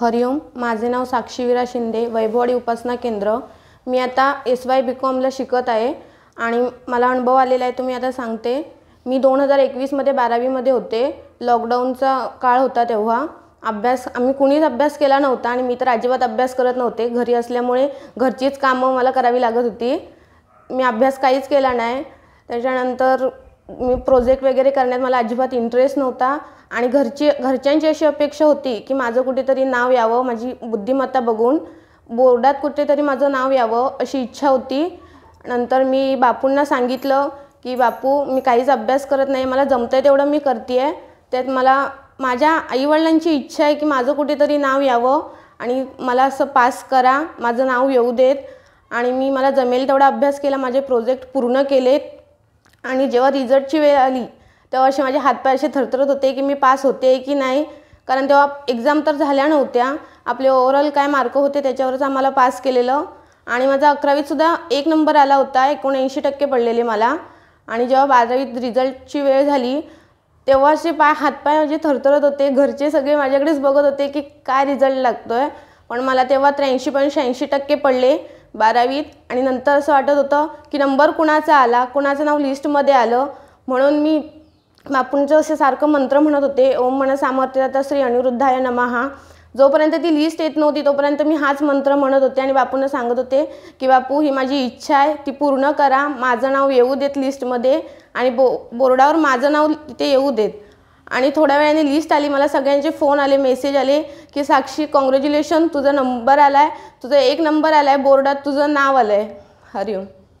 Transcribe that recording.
हरिओम माझे नाव साक्षीवीरा शिंदे वैभवाडी उपासना केंद्र मी आता एस वाय बी कॉमला शिकत आहे आणि मला अनुभव आलेला आहे तो मी आता सांगते मी दोन हजार एकवीसमध्ये बारावीमध्ये होते लॉकडाऊनचा काळ होता तेव्हा अभ्यास आम्ही कुणीच अभ्यास केला नव्हता आणि मी तर अजिबात अभ्यास करत नव्हते घरी असल्यामुळे घरचीच कामं मला करावी लागत होती मी अभ्यास काहीच केला नाही त्याच्यानंतर मी प्रोजेक्ट वगैरे करण्यात मला अजिबात इंटरेस्ट नव्हता आणि घरची घरच्यांची अशी अपेक्षा होती की माझं कुठेतरी नाव यावं माझी बुद्धिमत्ता बघून बोर्डात कुठेतरी माझं नाव यावं अशी इच्छा होती नंतर मी बापूंना सांगितलं की बापू मी काहीच अभ्यास करत नाही मला जमतं आहे तेवढं मी करते आहे त्यात मला माझ्या आईवडिलांची इच्छा आहे की माझं कुठेतरी नाव यावं आणि मला असं पास करा माझं नाव येऊ देत आणि मी मला जमेल तेवढा अभ्यास केला माझे प्रोजेक्ट पूर्ण केलेत आणि जेव्हा रिझल्टची वेळ आली तेव्हा असे माझे हातपाय असे थरथरत होते की मी पास होते की नाही कारण तेव्हा एक्झाम तर झाल्या नव्हत्या आपले ओवरऑल काय मार्क होते त्याच्यावरच आम्हाला पास केलेलं आणि माझा अकरावीतसुद्धा एक नंबर आला होता एकोणऐंशी टक्के पडलेले मला आणि जेव्हा बारावीत रिझल्टची वेळ झाली तेव्हा असे पाय हातपाय म्हणजे थरथरत होते घरचे सगळे माझ्याकडेच बघत होते की काय रिझल्ट लागतो आहे पण मला तेव्हा त्र्याऐंशी पण शहाऐंशी टक्के पडले बारावीत आणि नंतर असं वाटत होतं की नंबर कुणाचा आला कुणाचं नाव लिस्टमध्ये आलं म्हणून मी बापूंचं असे सारखं मंत्र म्हणत होते ओम म्हणा सामर्थ्यदाता श्री अनिरुद्धाय नमहा जोपर्यंत ती लिस्ट येत नव्हती तोपर्यंत मी हाच मंत्र म्हणत होते आणि बापूंना सांगत होते की बापू ही माझी इच्छा आहे ती पूर्ण करा माझं नाव येऊ देत लिस्टमध्ये आणि बो बोर्डावर माझं नाव तिथे येऊ देत आणि थोड्या वेळाने लिस्ट आली मला सगळ्यांचे फोन आले मेसेज आले की साक्षी कॉंग्रॅच्युलेशन तुझा नंबर आला आहे तुझा एक नंबर आला आहे बोर्डात तुझं नाव आलं आहे हरिओम